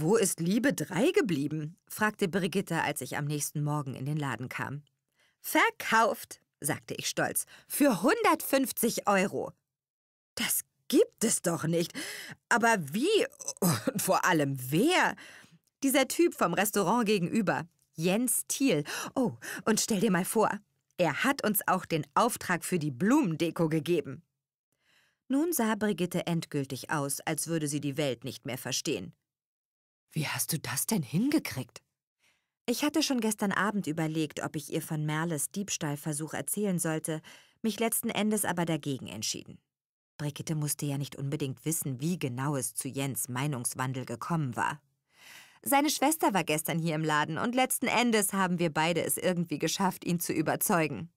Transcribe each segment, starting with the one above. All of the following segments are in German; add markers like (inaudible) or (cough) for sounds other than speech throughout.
Wo ist Liebe 3 geblieben? fragte Brigitte, als ich am nächsten Morgen in den Laden kam. Verkauft, sagte ich stolz, für 150 Euro. Das gibt es doch nicht. Aber wie (laughs) und vor allem wer? Dieser Typ vom Restaurant gegenüber, Jens Thiel. Oh, und stell dir mal vor, er hat uns auch den Auftrag für die Blumendeko gegeben. Nun sah Brigitte endgültig aus, als würde sie die Welt nicht mehr verstehen. Wie hast du das denn hingekriegt? Ich hatte schon gestern Abend überlegt, ob ich ihr von Merles Diebstahlversuch erzählen sollte, mich letzten Endes aber dagegen entschieden. Brigitte musste ja nicht unbedingt wissen, wie genau es zu Jens Meinungswandel gekommen war. Seine Schwester war gestern hier im Laden und letzten Endes haben wir beide es irgendwie geschafft, ihn zu überzeugen.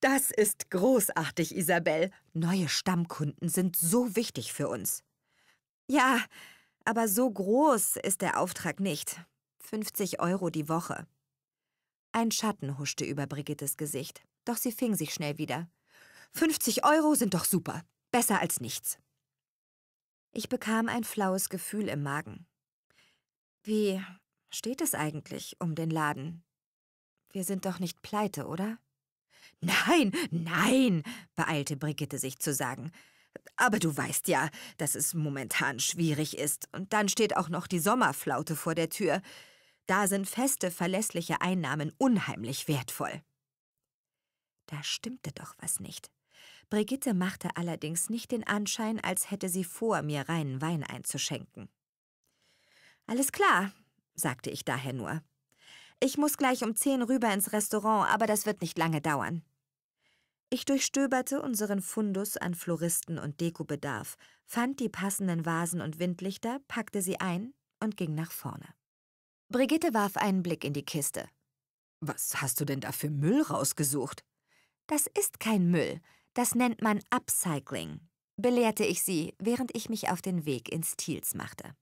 Das ist großartig, Isabel. Neue Stammkunden sind so wichtig für uns. Ja, aber so groß ist der Auftrag nicht. 50 Euro die Woche. Ein Schatten huschte über Brigittes Gesicht, doch sie fing sich schnell wieder. 50 Euro sind doch super. Besser als nichts. Ich bekam ein flaues Gefühl im Magen. Wie steht es eigentlich um den Laden? Wir sind doch nicht pleite, oder? Nein, nein, beeilte Brigitte sich zu sagen. Aber du weißt ja, dass es momentan schwierig ist. Und dann steht auch noch die Sommerflaute vor der Tür. Da sind feste, verlässliche Einnahmen unheimlich wertvoll. Da stimmte doch was nicht. Brigitte machte allerdings nicht den Anschein, als hätte sie vor, mir reinen Wein einzuschenken. Alles klar, sagte ich daher nur. Ich muss gleich um zehn rüber ins Restaurant, aber das wird nicht lange dauern. Ich durchstöberte unseren Fundus an Floristen und Dekobedarf, fand die passenden Vasen und Windlichter, packte sie ein und ging nach vorne. Brigitte warf einen Blick in die Kiste. Was hast du denn da für Müll rausgesucht? Das ist kein Müll, das nennt man Upcycling, belehrte ich sie, während ich mich auf den Weg ins Thiels machte.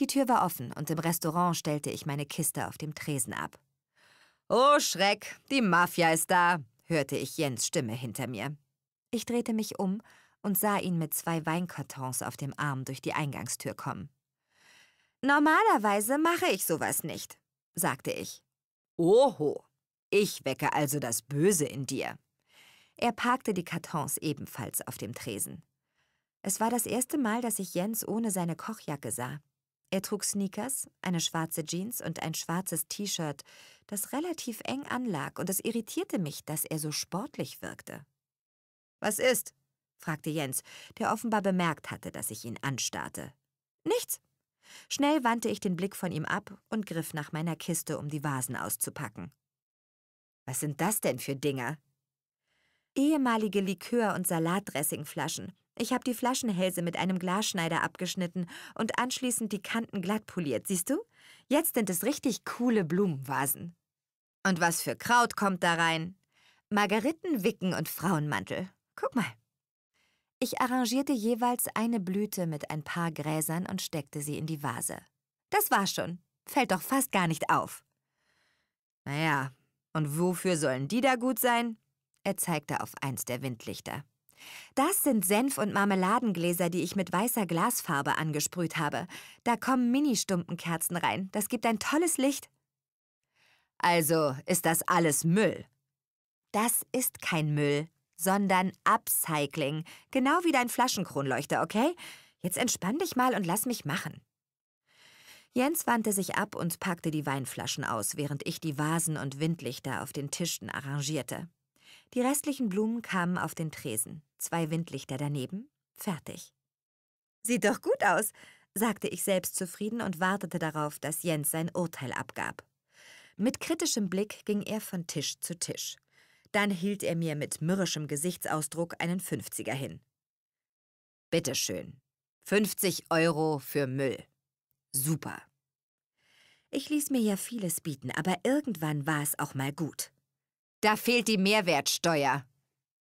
Die Tür war offen und im Restaurant stellte ich meine Kiste auf dem Tresen ab. Oh Schreck, die Mafia ist da, hörte ich Jens Stimme hinter mir. Ich drehte mich um und sah ihn mit zwei Weinkartons auf dem Arm durch die Eingangstür kommen. Normalerweise mache ich sowas nicht, sagte ich. Oho, ich wecke also das Böse in dir. Er parkte die Kartons ebenfalls auf dem Tresen. Es war das erste Mal, dass ich Jens ohne seine Kochjacke sah. Er trug Sneakers, eine schwarze Jeans und ein schwarzes T-Shirt, das relativ eng anlag, und es irritierte mich, dass er so sportlich wirkte. Was ist? fragte Jens, der offenbar bemerkt hatte, dass ich ihn anstarrte. Nichts. Schnell wandte ich den Blick von ihm ab und griff nach meiner Kiste, um die Vasen auszupacken. Was sind das denn für Dinger? Ehemalige Likör- und Salatdressingflaschen, ich habe die Flaschenhälse mit einem Glasschneider abgeschnitten und anschließend die Kanten glatt poliert, siehst du? Jetzt sind es richtig coole Blumenvasen. Und was für Kraut kommt da rein? Margeriten, Wicken und Frauenmantel. Guck mal. Ich arrangierte jeweils eine Blüte mit ein paar Gräsern und steckte sie in die Vase. Das war schon. Fällt doch fast gar nicht auf. Naja, und wofür sollen die da gut sein? Er zeigte auf eins der Windlichter. Das sind Senf- und Marmeladengläser, die ich mit weißer Glasfarbe angesprüht habe. Da kommen Mini-Stumpenkerzen rein. Das gibt ein tolles Licht. Also ist das alles Müll? Das ist kein Müll, sondern Upcycling. Genau wie dein Flaschenkronleuchter, okay? Jetzt entspann dich mal und lass mich machen. Jens wandte sich ab und packte die Weinflaschen aus, während ich die Vasen und Windlichter auf den Tischen arrangierte. Die restlichen Blumen kamen auf den Tresen, zwei Windlichter daneben, fertig. Sieht doch gut aus, sagte ich selbstzufrieden und wartete darauf, dass Jens sein Urteil abgab. Mit kritischem Blick ging er von Tisch zu Tisch. Dann hielt er mir mit mürrischem Gesichtsausdruck einen Fünfziger hin. Bitteschön. 50 Euro für Müll. Super. Ich ließ mir ja vieles bieten, aber irgendwann war es auch mal gut. Da fehlt die Mehrwertsteuer.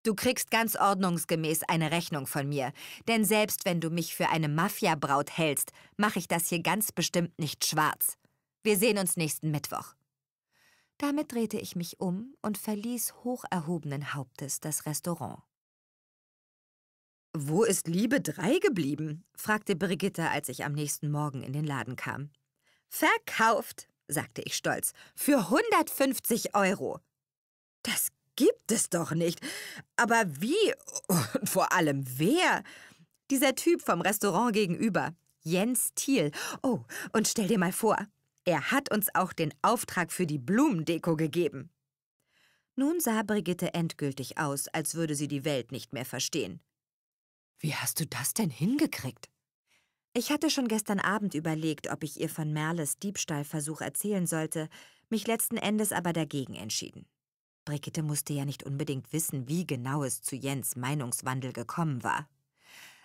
Du kriegst ganz ordnungsgemäß eine Rechnung von mir, denn selbst wenn du mich für eine Mafiabraut hältst, mache ich das hier ganz bestimmt nicht schwarz. Wir sehen uns nächsten Mittwoch. Damit drehte ich mich um und verließ hocherhobenen Hauptes das Restaurant. Wo ist Liebe 3 geblieben? fragte Brigitte, als ich am nächsten Morgen in den Laden kam. Verkauft, sagte ich stolz, für 150 Euro. Das gibt es doch nicht. Aber wie und vor allem wer? Dieser Typ vom Restaurant gegenüber, Jens Thiel. Oh, und stell dir mal vor, er hat uns auch den Auftrag für die Blumendeko gegeben. Nun sah Brigitte endgültig aus, als würde sie die Welt nicht mehr verstehen. Wie hast du das denn hingekriegt? Ich hatte schon gestern Abend überlegt, ob ich ihr von Merles Diebstahlversuch erzählen sollte, mich letzten Endes aber dagegen entschieden. Brigitte musste ja nicht unbedingt wissen, wie genau es zu Jens Meinungswandel gekommen war.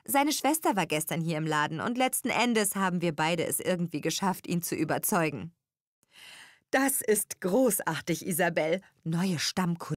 Seine Schwester war gestern hier im Laden und letzten Endes haben wir beide es irgendwie geschafft, ihn zu überzeugen. Das ist großartig, Isabel. Neue Stammkunden